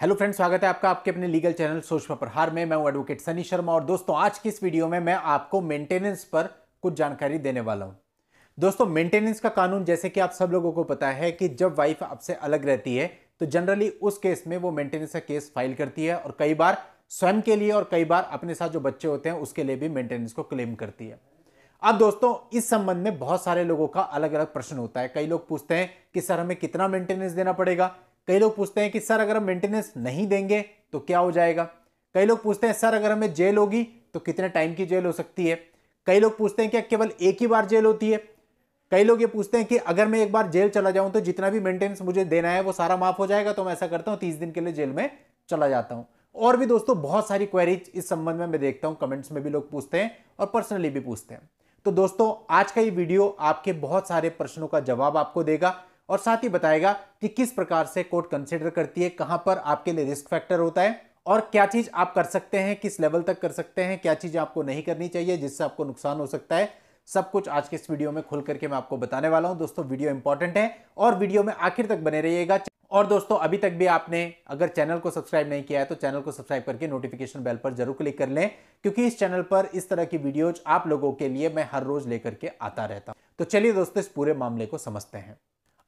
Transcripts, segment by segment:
hello friends स्वागत है आपका आपके अपने लीगल चैनल सोच प्रहार में मैं हूं एडवोकेट सनी शर्मा और दोस्तों आज की इस वीडियो में मैं आपको मेंटेनेंस पर कुछ जानकारी देने वाला हूं दोस्तों मेंटेनेंस का कानून जैसे कि आप सब लोगों को पता है कि जब वाइफ आपसे अलग रहती है तो जनरली उस केस में वो मेंटेनेंस का केस फाइल करती है और कई बार स्वयं के लिए और कई बार अपने साथ जो बच्चे होते हैं उसके लिए भी मेंटेनेंस को क्लेम करती है अब दोस्तों इस संबंध में बहुत सारे लोगों का अलग अलग प्रश्न होता है कई लोग पूछते हैं कि सर हमें कितना मेंटेनेंस देना पड़ेगा कई लोग पूछते हैं कि सर अगर हम मेंटेनेंस नहीं देंगे तो क्या हो जाएगा कई लोग पूछते हैं सर अगर हमें जेल होगी तो कितने टाइम की जेल हो सकती है कई लोग पूछते हैं क्या केवल एक ही बार जेल होती है कई लोग ये पूछते हैं कि अगर मैं एक बार जेल चला जाऊं तो जितना भी मेंटेनेंस मुझे देना है वो सारा माफ हो जाएगा तो मैं ऐसा करता हूं तीस दिन के लिए जेल में चला जाता हूं और भी दोस्तों बहुत सारी क्वेरीज इस संबंध में मैं देखता हूँ कमेंट्स में भी लोग पूछते हैं और पर्सनली भी पूछते हैं तो दोस्तों आज का ये वीडियो आपके बहुत सारे प्रश्नों का जवाब आपको देगा और साथ ही बताएगा कि किस प्रकार से कोर्ट कंसिडर करती है कहां पर आपके लिए रिस्क फैक्टर होता है और क्या चीज़ आप कर सकते हैं किस लेवल तक कर सकते हैं क्या चीज़ आपको नहीं करनी चाहिए जिससे आपको नुकसान हो सकता है सब कुछ आज के इस वीडियो में खुल करके मैं आपको बताने वाला हूं दोस्तों वीडियो इंपॉर्टेंट है और वीडियो में आखिर तक बने रहिएगा और दोस्तों अभी तक भी आपने अगर चैनल को सब्सक्राइब नहीं किया है तो चैनल को सब्सक्राइब करके नोटिफिकेशन बेल पर जरूर क्लिक कर लें क्योंकि इस चैनल पर इस तरह की वीडियोज आप लोगों के लिए मैं हर रोज लेकर के आता रहता हूं तो चलिए दोस्तों इस पूरे मामले को समझते हैं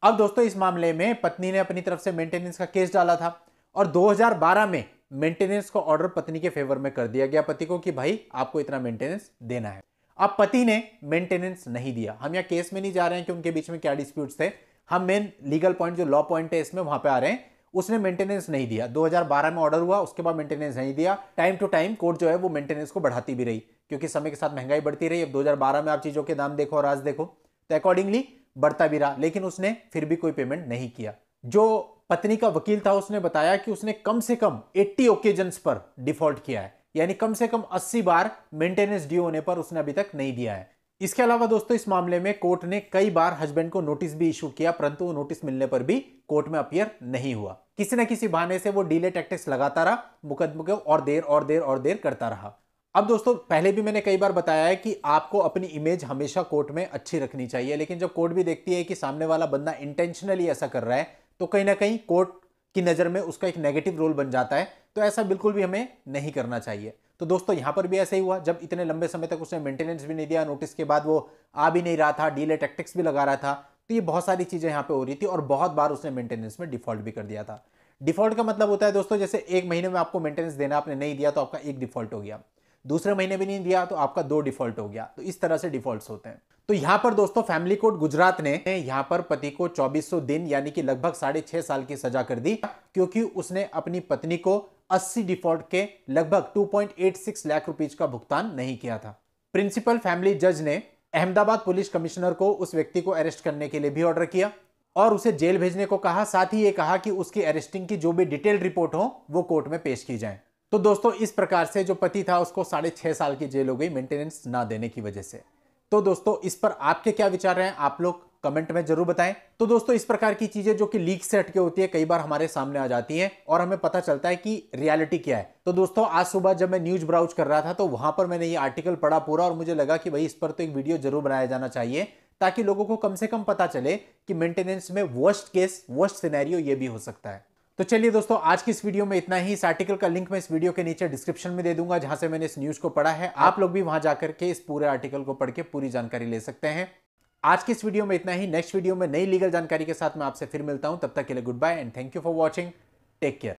अब दोस्तों इस मामले में पत्नी ने अपनी तरफ से मेंटेनेंस का केस डाला था और 2012 में मेंटेनेंस का ऑर्डर पत्नी के फेवर में कर दिया गया पति को कि भाई आपको इतना मेंटेनेंस देना है अब पति ने मेंटेनेंस नहीं दिया हम यहाँ केस में नहीं जा रहे हैं कि उनके बीच में क्या डिस्प्यूट थे हम मेन लीगल पॉइंट जो लॉ पॉइंट है इसमें वहां पे आ रहे हैं उसने मेंटेनेंस नहीं दिया 2012 में ऑर्डर हुआ उसके बाद मेंटेनेंस नहीं दिया टाइम टू टाइम कोर्ट जो है वो मेंटेनेंस को बढ़ाती भी रही क्योंकि समय के साथ महंगाई बढ़ती रही अब 2012 में आप चीज़ों के दाम देखो और आज देखो तो अकॉर्डिंगली बढ़ता भी रहा लेकिन उसने फिर भी कोई पेमेंट नहीं किया जो पत्नी का वकील था उसने बताया कि उसने कम से कम 80 ओकेजन पर डिफॉल्ट किया है यानी कम से कम 80 बार मेंटेनेंस ड्यू होने पर उसने अभी तक नहीं दिया है इसके अलावा दोस्तों इस मामले में कोर्ट ने कई बार हस्बैंड को नोटिस भी इशू किया परंतु वो नोटिस मिलने पर भी कोर्ट में अपियर नहीं हुआ किसी न किसी बहाने से वो डीले टैक्टिक्स लगाता रहा मुकदमे को और देर और देर और देर करता रहा अब दोस्तों पहले भी मैंने कई बार बताया है कि आपको अपनी इमेज हमेशा कोर्ट में अच्छी रखनी चाहिए लेकिन जब कोर्ट भी देखती है कि सामने वाला बंदा इंटेंशनली ऐसा कर रहा है तो कहीं ना कहीं कोर्ट की नज़र में उसका एक नेगेटिव रोल बन जाता है तो ऐसा बिल्कुल भी हमें नहीं करना चाहिए तो दोस्तों यहां पर भी ऐसा ही हुआ जब इतने लंबे समय तक उसने मेंटेनेंस भी नहीं दिया नोटिस के बाद वो आ भी नहीं रहा था डीले टेक्टिक्स भी लगा रहा था तो ये बहुत सारी चीज़ें यहां पे हो रही थी और बहुत बार उसने मेंटेनेंस में डिफॉल्ट भी कर दिया था डिफॉल्ट का मतलब होता है दोस्तों जैसे एक महीने में आपको मेंटेनेंस देना आपने नहीं दिया तो आपका एक डिफॉल्ट हो गया दूसरे महीने भी नहीं दिया तो आपका दो डिफॉल्ट हो गया तो इस तरह से डिफॉल्ट होते हैं तो यहाँ पर दोस्तों फैमिली कोर्ट गुजरात ने यहाँ पर पति को 2400 दिन यानी कि लगभग साढ़े छह साल की सजा कर दी क्योंकि उसने अपनी पत्नी को 80 डिफॉल्ट के लगभग 2.86 लाख रुपीज का भुगतान नहीं किया था प्रिंसिपल फैमिली जज ने अहमदाबाद पुलिस कमिश्नर को उस व्यक्ति को अरेस्ट करने के लिए भी ऑर्डर किया और उसे जेल भेजने को कहा साथ ही ये कहा कि उसकी अरेस्टिंग की जो भी डिटेल रिपोर्ट हो वो कोर्ट में पेश की जाए तो दोस्तों इस प्रकार से जो पति था उसको साढ़े छः साल की जेल हो गई मेंटेनेंस ना देने की वजह से तो दोस्तों इस पर आपके क्या विचार हैं आप लोग कमेंट में जरूर बताएं तो दोस्तों इस प्रकार की चीजें जो कि लीक से हटके होती है कई बार हमारे सामने आ जाती हैं और हमें पता चलता है कि रियलिटी क्या है तो दोस्तों आज सुबह जब मैं न्यूज ब्राउज कर रहा था तो वहां पर मैंने ये आर्टिकल पढ़ा पूरा और मुझे लगा कि भाई इस पर तो एक वीडियो जरूर बनाया जाना चाहिए ताकि लोगों को कम से कम पता चले कि मेंटेनेंस में वर्स्ट केस वर्स्ट सिनेरियो ये भी हो सकता है तो चलिए दोस्तों आज की इस वीडियो में इतना ही इस आर्टिकल का लिंक मैं इस वीडियो के नीचे डिस्क्रिप्शन में दे दूंगा जहां से मैंने इस न्यूज को पढ़ा है आप लोग भी वहां जाकर के इस पूरे आर्टिकल को पढ़ के पूरी जानकारी ले सकते हैं आज की इस वीडियो में इतना ही नेक्स्ट वीडियो में नई लीगल जानकारी के साथ मैं आपसे फिर मिलता हूं तब तक के लिए goodbye and thank you for watching take care